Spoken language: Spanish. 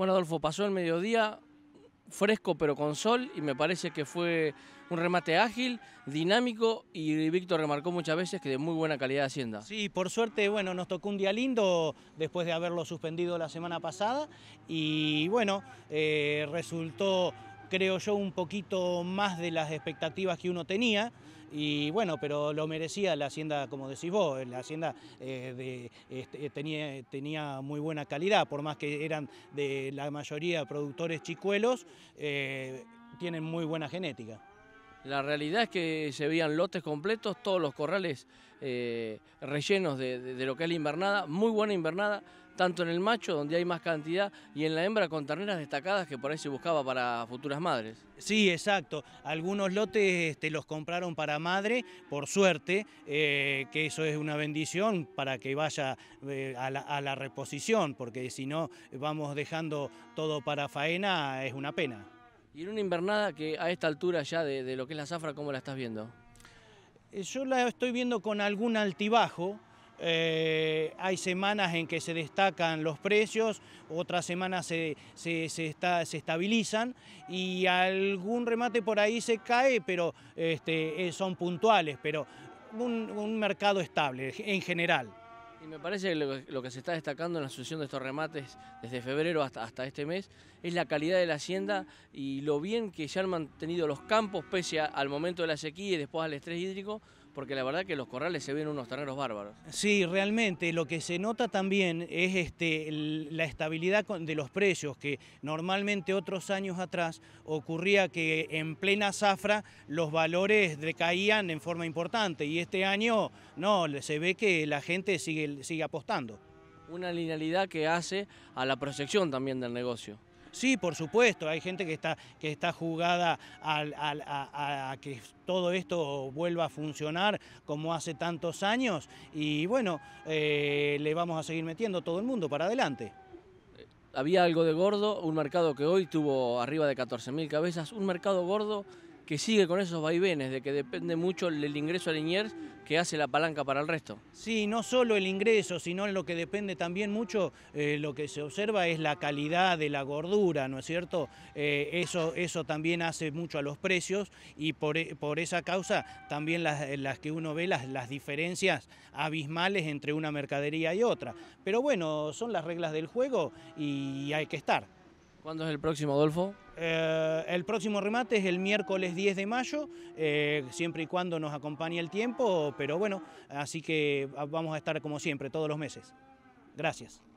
Bueno, Adolfo, pasó el mediodía, fresco pero con sol, y me parece que fue un remate ágil, dinámico, y Víctor remarcó muchas veces que de muy buena calidad de Hacienda. Sí, por suerte, bueno, nos tocó un día lindo después de haberlo suspendido la semana pasada, y bueno, eh, resultó creo yo, un poquito más de las expectativas que uno tenía. Y bueno, pero lo merecía la hacienda, como decís vos, eh, la hacienda eh, este, eh, tenía, tenía muy buena calidad, por más que eran de la mayoría productores chicuelos, tienen muy buena genética. La realidad es que se veían lotes completos, todos los corrales eh, rellenos de, lo que es la invernada, muy buena invernada, tanto en el macho, donde hay más cantidad, y en la hembra con terneras destacadas que por ahí se buscaba para futuras madres. Sí, exacto. Algunos lotes este, los compraron para madre, por suerte, eh, que eso es una bendición para que vaya eh, a la reposición, porque si no vamos dejando todo para faena, es una pena. Y en una invernada que a esta altura ya de, lo que es la zafra, ¿cómo la estás viendo? Eh, yo la estoy viendo con algún altibajo. Eh, hay semanas en que se destacan los precios, otras semanas se, se, estabilizan y algún remate por ahí se cae, pero este, eh, son puntuales, pero un mercado estable en general. Y me parece que lo, que se está destacando en la sucesión de estos remates desde febrero hasta, este mes es la calidad de la hacienda y lo bien que se han mantenido los campos pese al momento de la sequía y después al estrés hídrico porque la verdad que los corrales se ven unos terneros bárbaros. Sí, realmente, lo que se nota también es este, la estabilidad de los precios, que normalmente otros años atrás ocurría que en plena zafra los valores decaían en forma importante y este año no, se ve que la gente sigue, sigue apostando. Una linealidad que hace a la proyección también del negocio. Sí, por supuesto, hay gente que está, que está jugada a, que todo esto vuelva a funcionar como hace tantos años y bueno, eh, le vamos a seguir metiendo todo el mundo para adelante. Había algo de gordo, un mercado que hoy tuvo arriba de 14.000 cabezas, un mercado gordo que sigue con esos vaivenes, de que depende mucho el ingreso a Liniers que hace la palanca para el resto. Sí, no solo el ingreso, sino en lo que depende también mucho, eh, lo que se observa es la calidad de la gordura, ¿no es cierto? Eh, eso, eso también hace mucho a los precios y por, e, esa causa también las, las que uno ve las diferencias abismales entre una mercadería y otra. Pero bueno, son las reglas del juego y hay que estar. ¿Cuándo es el próximo, Adolfo? Eh, el próximo remate es el miércoles 10 de mayo, eh, siempre y cuando nos acompañe el tiempo, pero bueno, así que vamos a estar como siempre, todos los meses. Gracias.